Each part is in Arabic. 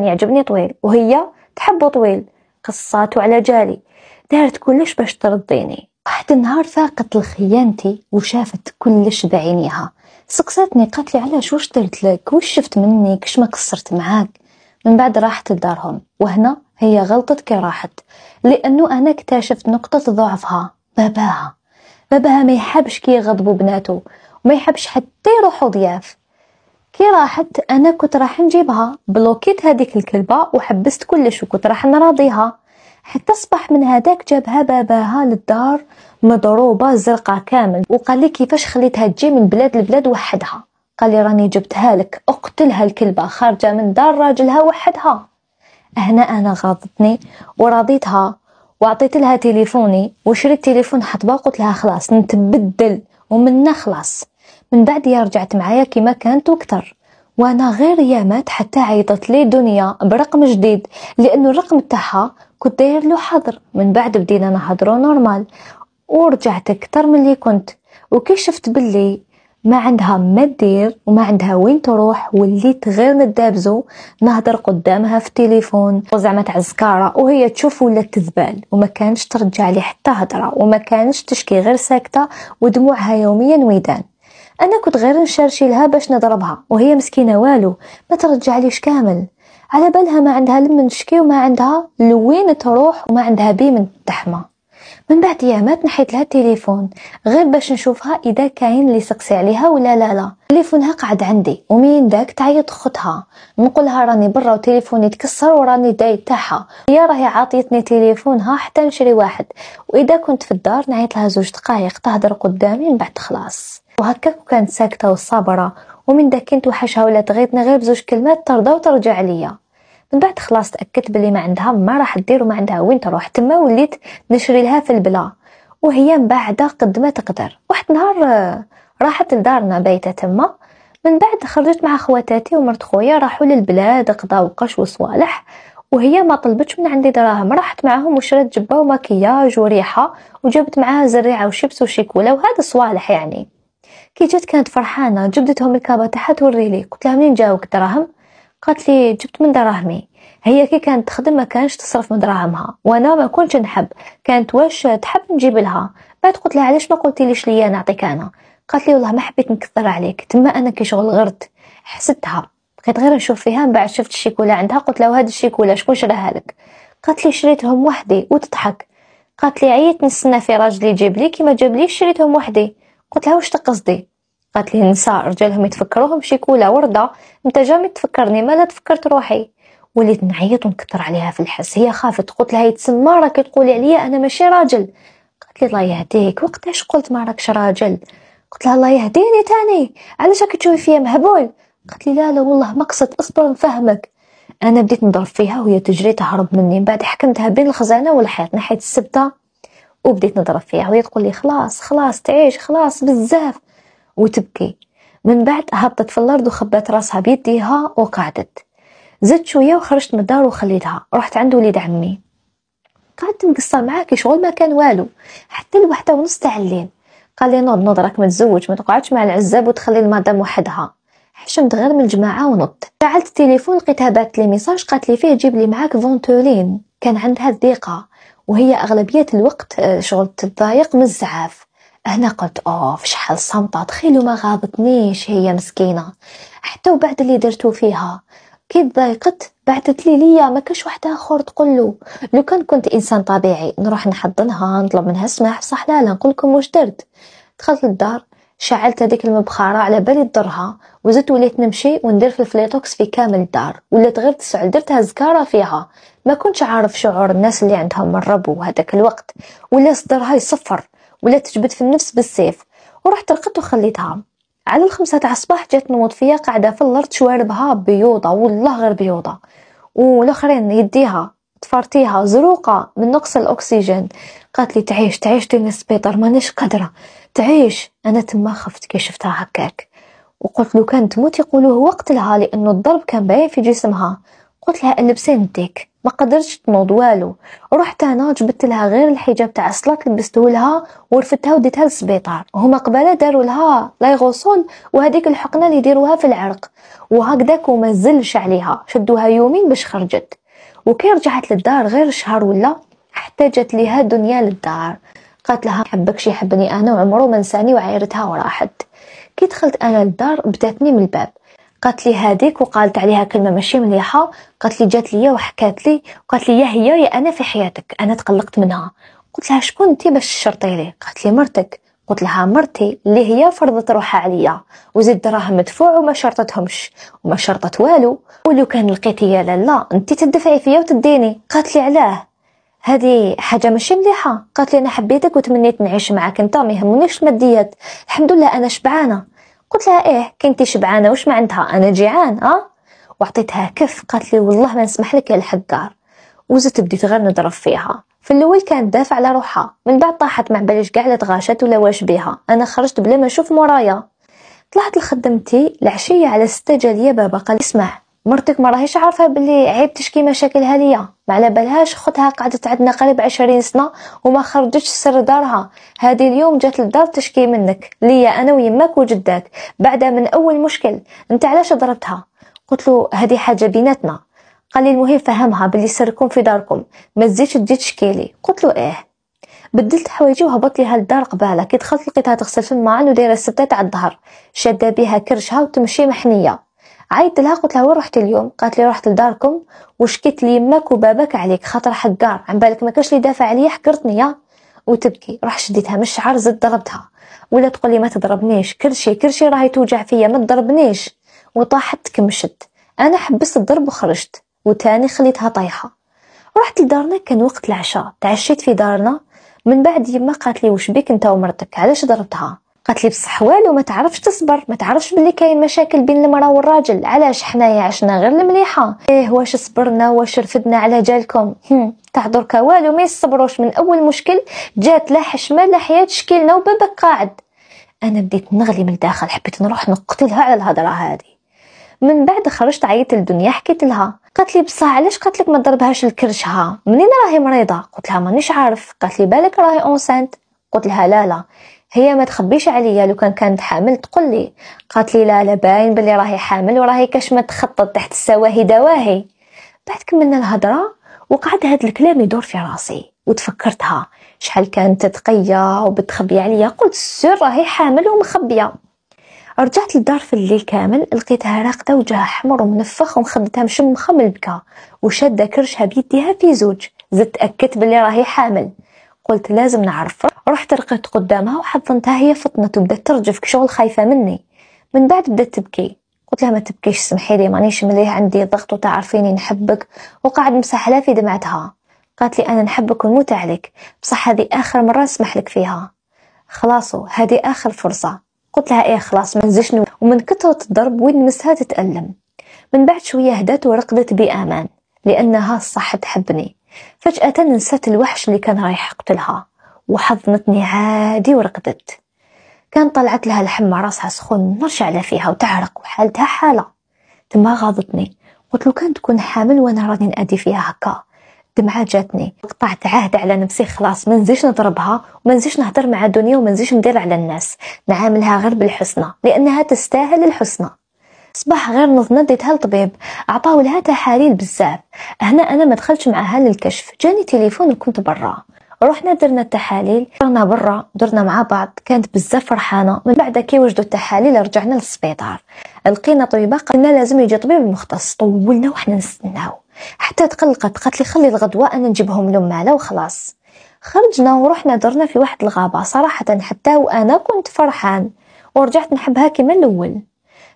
يعجبني طويل وهي تحبه طويل قصاته على جالي دارت كلش باش ترضيني واحد النهار فاقت لخيانتي وشافت كلش بعينيها سقساتني قالت لي علاش واش درت لك واش شفت مني كش ما قصرت معاك من بعد راحت لدارهم وهنا هي غلطت كي راحت لانه انا اكتشفت نقطه ضعفها باباها باباها ما يحبش كي يغضبوا بناته وما يحبش حتى يروحوا ضياف كي راحت انا كنت راح نجيبها بلوكيت هذيك الكلبه وحبست كلش وكنت راح نراضيها حتى صبح من هذاك جابها باباها للدار مضروبه زرقاء كامل وقال لي كيفاش خليتها تجي من بلاد لبلاد وحدها قال لي راني جبتها لك اقتلها الكلبه خارجه من دار راجلها وحدها هنا انا غاضتني وراضيتها وعطيت لها تليفوني وشريت تليفون حطبه قلت لها خلاص نتبدل ومننا خلاص من بعد يا رجعت معايا كما كانت وكتر وانا غير يامات حتى عيطت لي دنيا برقم جديد لانه الرقم تاعها كنت داير له حظر من بعد بدينا نهضروا نورمال ورجعت اكثر من اللي كنت وكي شفت باللي ما عندها ما دير وما عندها وين تروح وليت غير ندابزو نهضر قدامها في التليفون وزعما تاع الزكاره وهي تشوف ولا تذبال وما كانش ترجع لي حتى هضره وما كانش تشكي غير ساكته ودموعها يوميا ويدان انا كنت غير لها باش نضربها وهي مسكينه والو ما ترجعليش كامل على بالها ما عندها لم نشكي وما عندها لوين تروح وما عندها بي من التحمه من بعد ايامات نحيت لها التليفون غير باش نشوفها اذا كاين اللي سقسي عليها ولا لا لا تليفونها قعد عندي ومين داك تعيط خطها نقولها راني برا وتليفوني تكسر وراني داي تاعها هي راهي عاطيتني تليفونها حتى نشري واحد واذا كنت في الدار نعيط لها زوج دقائق تهدر قدامي من بعد خلاص وهكاك وكانت ساكتة وصابرة ومن داك كنت وحشها ولا تغيطني غير بزوج كلمات ترضى وترجع ليا من بعد خلاص تاكدت بلي ما عندها ما راح دير وما عندها وين تروح تما وليت نشري لها في البلا وهي من بعد قد ما تقدر واحد النهار آه، راحت لدارنا بايته تما من بعد خرجت مع خواتاتي ومرت خويا راحوا للبلاد قضاو قش وصوالح وهي ما طلبتش من عندي دراهم راحت معاهم وشرات جبه وماكياج وريحه وجابت معاها زريعه وشبس وشيكولا وهذا صوالح يعني كي جات كانت فرحانه جبدتهم الكابه تاعها وريلي قلت لها منين جاوك الدراهم قالت لي جبت من دراهمي هي كي كانت تخدم ما كانش تصرف من دراهمها وانا ما كنتش نحب كانت واش تحب نجيب لها بعد قلت لها علاش ما قلتي ليش ليا نعطيك انا قالت لي والله ما حبيت نكثر عليك تما انا كي شغل غرت حسدتها بقيت غير نشوف فيها من بعد شفت الشيكولا عندها قلت لها هذا الشيكولا شكون شراها لك قالت لي شريتهم وحدي وتضحك قالت لي عييت نستنى في راجلي يجيب لي كي ما جابليش شريتهم وحدي قلت لها واش تقصدي قالت لي النساء رجالهم يتفكروهم شي كولا ورده انت جامي تفكرني ما لا تفكرت روحي وليت نعيط ونكثر عليها في الحس هي خافت قلت لها يتسمى راكي تقولي عليا انا ماشي راجل قالت لي الله يهديك وقتاش قلت ما راكش راجل قلت لها الله يهديني تاني علاش راكي تشوفي فيا مهبول قالت لي لا لا والله ما قصدت اصبر نفهمك انا بديت نضرب فيها وهي تجري تهرب مني من بعد حكمتها بين الخزانه والحيط ناحيه السبته وبديت نضرب فيها وهي تقول لي خلاص خلاص تعيش خلاص بزاف وتبكي من بعد هبطت في الارض وخبات راسها بيديها وقعدت زدت شويه وخرجت من الدار وخليتها رحت عند وليد عمي قعدت نقصر معاه كي شغل ما كان والو حتى الوحده ونص تاع الليل قال لي نوض نوض راك متزوج ما تقعدش مع العزاب وتخلي المدام وحدها حشمت غير من الجماعه ونط شعلت التليفون لقيتها بعثت لي ميساج قالت لي فيه جيب لي معاك فونتولين كان عندها الضيقه وهي أغلبية الوقت آه، شغل تضايق من الزعاف هنا قلت اوف شحال صمتة تخيلوا ما غاضتنيش هي مسكينة حتى وبعد اللي درتو فيها كي تضايقت بعثت لي ليا ما كاش واحدة اخر تقول له لو كان كنت انسان طبيعي نروح نحضنها نطلب منها السماح بصح لا لا نقول لكم واش درت دخلت للدار شعلت هذيك المبخرة على بالي تضرها وزدت وليت نمشي وندير في الفليتوكس في كامل الدار ولات غير تسع درتها زكارة فيها ما كنتش عارف شعور الناس اللي عندهم الربو هذاك الوقت ولا صدرها يصفر ولا تجبد في النفس بالسيف ورحت رقدت وخليتها على الخمسة تاع الصباح جات نوض قاعدة في الأرض شواربها بيوضة والله غير بيوضة والآخرين يديها طفرتيها زروقه من نقص الاكسجين قالت لي تعيش تعيش ديرني سبيطر مانيش قادره تعيش انا تما خفت كي شفتها هكاك وقلت لو كان تموت يقولوه وقتلها لانه الضرب كان باين في جسمها قلت لها ألبسي نديك ما قدرتش تنوض والو رحت انا جبت لها غير الحجاب تاع الصلاه لبسته لها ورفدتها وديتها للسبيطار هما قباله داروا لها لايغوسول وهذيك الحقنه اللي يديروها في العرق وهكذاك وما زلش عليها شدوها يومين باش خرجت وكي رجعت للدار غير شهر ولا احتاجت لها ليها دنيا للدار قالت لها حبك شي حبني انا وعمره ما نساني وعيرتها وراحت كي دخلت انا للدار بداتني من الباب قالت لي هذيك وقالت عليها كلمه ماشي مليحه قالت لي جات ليا وحكات لي وقالت لي يا هي يا انا في حياتك انا تقلقت منها قلت لها شكون انت باش تشرطي لي قالت لي مرتك قلت لها مرتي اللي هي فرضت روحها عليا وزيد دراهم مدفوع وما شرطتهمش وما شرطت والو ولو كان لقيتي يا لالا انت تدفعي فيا وتديني قالت لي علاه هذه حاجة ماشي مليحة قالت لي أنا حبيتك وتمنيت نعيش معاك أنت ما يهمنيش الماديات الحمد لله أنا شبعانة قلت لها إيه كنتي شبعانة وش ما عندها أنا جيعان أه وعطيتها كف قالت لي والله ما نسمح لك يا الحقار وزت بديت غير نضرب فيها في الاول كانت دافع على روحها من بعد طاحت مع عباليش كاع تغاشت تغاشات ولا واش بيها انا خرجت بلا ما نشوف مرايا طلعت لخدمتي العشيه على ستة جاليه بابا قال اسمع مرتك ما راهيش عارفه بلي عيب تشكي مشاكلها ليا ما على بالهاش خوتها قعدت عندنا قريب عشرين سنه وما خرجتش سر دارها هذه اليوم جات للدار تشكي منك ليا انا ويماك وجدك بعد من اول مشكل انت علاش ضربتها قلت له هذه حاجه بيناتنا قال لي المهم فهمها بلي سركم في داركم ما تزيدش تجي تشكيلي قلت له ايه بدلت حوايجي وهبط ليها الدار قباله كي دخلت لقيتها تغسل في المعان ودايره السبته تاع الظهر شاده بها كرشها وتمشي محنيه عيطت لها قلت لها وين رحت اليوم قالت لي رحت لداركم وشكيت لي يماك وباباك عليك خاطر حقار عن بالك ما كاش لي دافع عليا حكرتني يا وتبكي راح شديتها من الشعر زد ضربتها ولا تقول لي ما تضربنيش كرشي كرشي راهي توجع فيا ما تضربنيش وطاحت تكمشت انا حبست الضرب وخرجت وتاني خليتها طايحه رحت لدارنا كان وقت العشاء تعشيت في دارنا من بعد يما قالت لي واش بيك انت ومرتك علاش ضربتها قالت لي بصح والو ما تعرفش تصبر ما تعرفش بلي كاين مشاكل بين المراه والراجل علاش حنايا عشنا غير المليحه ايه واش صبرنا واش رفدنا على جالكم تاع دركا والو ما يصبروش من اول مشكل جات لا حشمه لا حياه شكلنا وبابك قاعد انا بديت نغلي من الداخل حبيت نروح نقتلها على الهضره هذه من بعد خرجت عيطت للدنيا حكيت لها قالت لي بصح علاش قالت لك ما ضربهاش لكرشها منين راهي مريضه قلت لها مانيش عارف قالت لي بالك راهي اونسانت قلت لها لا لا هي ما تخبيش عليا لو كان كانت حامل تقول لي قالت لي لا لا باين بلي راهي حامل وراهي كاش ما تخطط تحت السواهي دواهي بعد كملنا الهضره وقعد هاد الكلام يدور في راسي وتفكرتها شحال كانت تقيه وبتخبي عليا قلت السر راهي حامل ومخبيه رجعت للدار في الليل كامل لقيتها راقده وجهها احمر ومنفخ ومخدتها مشمخه من البكا وشاده كرشها بيديها في زوج زدت تاكدت بلي راهي حامل قلت لازم نعرف رحت رقدت قدامها وحضنتها هي فطنت وبدات ترجف كشغل خايفه مني من بعد بدات تبكي قلت لها ما تبكيش سمحي لي مانيش مليح عندي ضغط وتعرفيني نحبك وقعد مسحله في دمعتها قالت لي انا نحبك ونموت عليك بصح هذه اخر مره اسمح لك فيها خلاصو هذه اخر فرصه قلت لها ايه خلاص ما نزلش ومن كثرة الضرب وين مسها تتألم من بعد شوية هدات ورقدت بأمان لأنها صح تحبني فجأة نسيت الوحش اللي كان رايح يقتلها وحضنتني عادي ورقدت كان طلعت لها الحمى راسها سخون نرش على فيها وتعرق وحالتها حالة تما غاضتني قلت له كان تكون حامل وانا راني نأدي فيها هكا دمعة جاتني قطعت عهد على نفسي خلاص ما نزيش نضربها وما نزيش نهضر مع الدنيا وما نزيش ندير على الناس نعاملها غير بالحسنى لانها تستاهل الحسنى صباح غير نظنة ديتها لطبيب عطاو لها تحاليل بزاف هنا انا ما دخلتش معها للكشف جاني تليفون وكنت برا رحنا درنا التحاليل درنا برا درنا مع بعض كانت بزاف فرحانه من بعد كي وجدوا التحاليل رجعنا للسبيطار لقينا طبيبه قلنا لازم يجي طبيب مختص طولنا وحنا نستناو حتى تقلقت قالت لي خلي الغدوه انا نجيبهم لماله وخلاص خرجنا ورحنا درنا في واحد الغابه صراحه حتى وانا كنت فرحان ورجعت نحبها كما الاول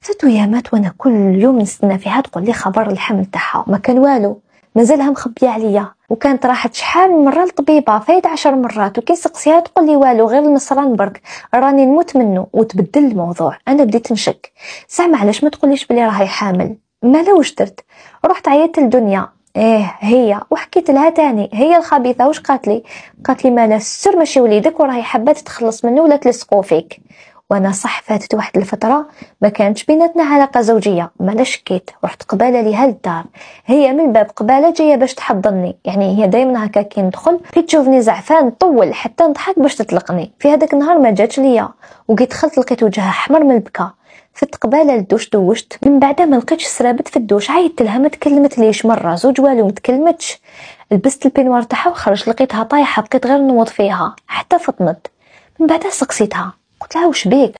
فات ايامات وانا كل يوم نستنى فيها تقول لي خبر الحمل تاعها ما كان والو مازالها مخبيه عليا وكانت راحت شحال من مره للطبيبه فايد عشر مرات وكي سقسيها تقول لي والو غير النصران برك راني نموت منه وتبدل الموضوع انا بديت نشك زعما علاش ما تقوليش بلي راهي حامل ما واش درت رحت عيطت لدنيا ايه هي وحكيت لها تاني هي الخبيثه واش قالت لي قالت لي ما لا السر ماشي وليدك وراهي حابه تتخلص منه ولا تلصقو فيك وانا صح فاتت واحد الفتره ما كانتش بيناتنا علاقه زوجيه ما شكيت رحت قباله ليها للدار هي من باب قباله جايه باش تحضني يعني هي دائما هكا كي ندخل كي تشوفني زعفان طول حتى نضحك باش تطلقني في هذاك النهار ما جاتش ليا وكي دخلت لقيت وجهها احمر من البكا فت قباله الدوش دوشت من بعدها ما لقيتش سرابت في الدوش عيطت لها ما تكلمت ليش مره زوج والو ما تكلمتش لبست البينوار تاعها وخرجت لقيتها طايحه بقيت غير نوض فيها حتى فطنت من بعدها سقسيتها قلت لها واش بيك